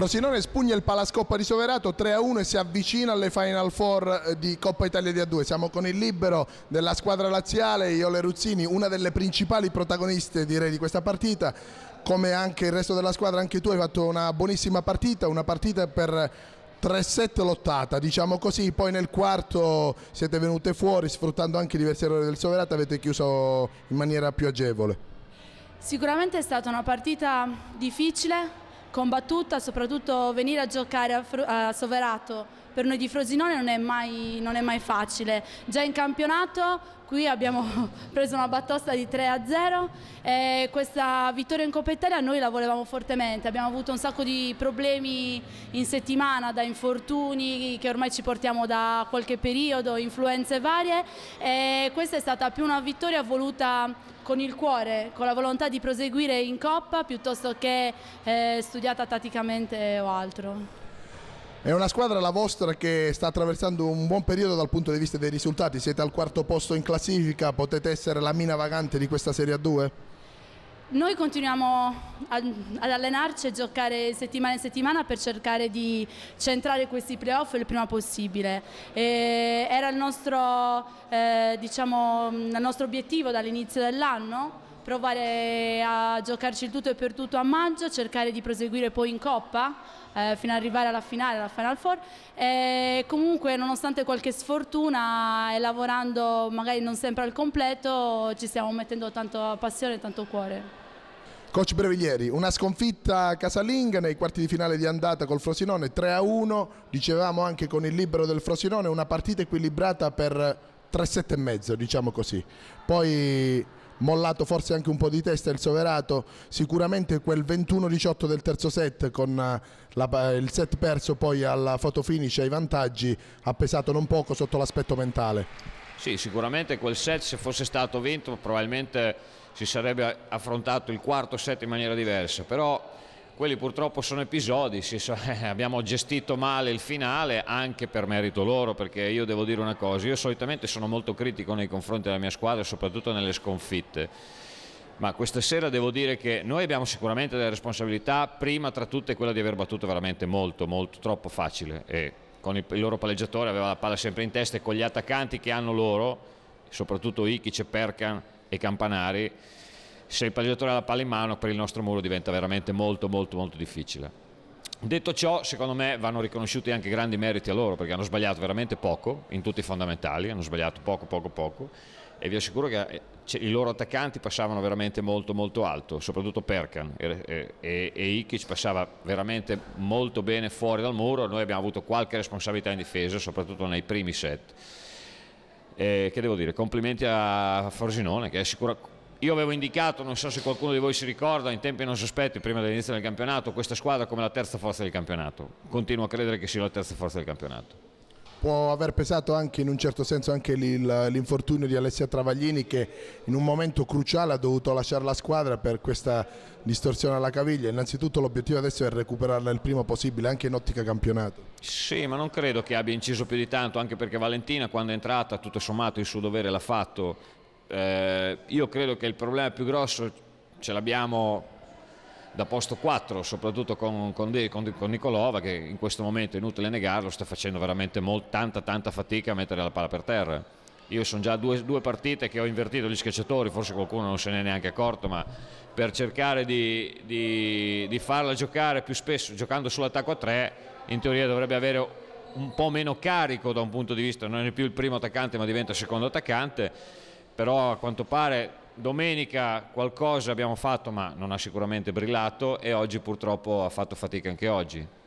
Frosinone spugna il Palascoppa di Soverato 3-1 a e si avvicina alle Final Four eh, di Coppa Italia di A2. Siamo con il libero della squadra laziale, Iole Ruzzini, una delle principali protagoniste direi di questa partita. Come anche il resto della squadra, anche tu hai fatto una buonissima partita, una partita per 3-7 lottata, diciamo così, poi nel quarto siete venute fuori sfruttando anche i diversi errori del Soverato, avete chiuso in maniera più agevole. Sicuramente è stata una partita difficile, combattuta, soprattutto venire a giocare a, a Soverato per noi di Frosinone non è, mai, non è, mai, facile. Già in campionato qui abbiamo preso una battosta di 3 a 0 e questa vittoria in Coppa Italia noi la volevamo fortemente, abbiamo avuto un sacco di problemi in settimana da infortuni che ormai ci portiamo da qualche periodo, influenze varie e questa è stata più una vittoria voluta con il cuore, con la volontà di proseguire in coppa piuttosto che eh, studiata tatticamente o altro. È una squadra, la vostra, che sta attraversando un buon periodo dal punto di vista dei risultati. Siete al quarto posto in classifica, potete essere la mina vagante di questa Serie A2? Noi continuiamo ad allenarci e giocare settimana in settimana per cercare di centrare questi playoff il prima possibile. E era il nostro, eh, diciamo, il nostro obiettivo dall'inizio dell'anno provare a giocarci il tutto e per tutto a maggio, cercare di proseguire poi in Coppa eh, fino ad arrivare alla finale, alla Final Four. E comunque nonostante qualche sfortuna e lavorando magari non sempre al completo ci stiamo mettendo tanto passione e tanto cuore. Coach Breviglieri, una sconfitta casalinga nei quarti di finale di andata col Frosinone 3-1, dicevamo anche con il libero del Frosinone, una partita equilibrata per 3,7 e mezzo, diciamo così. Poi mollato forse anche un po' di testa il Soverato, sicuramente quel 21-18 del terzo set con eh, la, il set perso poi alla photo finish e ai vantaggi ha pesato non poco sotto l'aspetto mentale. Sì, sicuramente quel set se fosse stato vinto probabilmente si sarebbe affrontato il quarto set in maniera diversa, però quelli purtroppo sono episodi, so, eh, abbiamo gestito male il finale anche per merito loro, perché io devo dire una cosa, io solitamente sono molto critico nei confronti della mia squadra, soprattutto nelle sconfitte, ma questa sera devo dire che noi abbiamo sicuramente delle responsabilità, prima tra tutte quella di aver battuto veramente molto, molto, troppo facile, e con il, il loro palleggiatore aveva la palla sempre in testa e con gli attaccanti che hanno loro, soprattutto Ikic, Perkan e Campanari, se il palleggiatore ha la palla in mano per il nostro muro diventa veramente molto molto molto difficile. Detto ciò, secondo me vanno riconosciuti anche grandi meriti a loro perché hanno sbagliato veramente poco in tutti i fondamentali, hanno sbagliato poco poco poco e vi assicuro che eh, i loro attaccanti passavano veramente molto molto alto, soprattutto Perkan e, e, e Ikic passava veramente molto bene fuori dal muro, noi abbiamo avuto qualche responsabilità in difesa, soprattutto nei primi set. E, eh, che devo dire, complimenti a Frosinone che è sicuramente io avevo indicato, non so se qualcuno di voi si ricorda, in tempi non sospetti, prima dell'inizio del campionato, questa squadra come la terza forza del campionato. Continuo a credere che sia la terza forza del campionato. Può aver pesato anche in un certo senso anche l'infortunio di Alessia Travaglini che in un momento cruciale ha dovuto lasciare la squadra per questa distorsione alla caviglia. Innanzitutto l'obiettivo adesso è recuperarla il prima possibile anche in ottica campionato. Sì, ma non credo che abbia inciso più di tanto anche perché Valentina quando è entrata tutto sommato il suo dovere l'ha fatto eh, io credo che il problema più grosso ce l'abbiamo da posto 4, soprattutto con, con, con, con, Nicolova, che in questo momento è inutile negarlo, sta facendo veramente molt, tanta, tanta fatica a mettere la palla per terra. Io sono già due, due partite che ho invertito gli schiacciatori, forse qualcuno non se ne è neanche accorto, ma per cercare di, di, di farla giocare più spesso, giocando sull'attacco a 3, in teoria dovrebbe avere un po' meno carico da un punto di vista, non è più il primo attaccante ma diventa il secondo attaccante però a quanto pare domenica qualcosa abbiamo fatto ma non ha sicuramente brillato e oggi purtroppo ha fatto fatica anche oggi.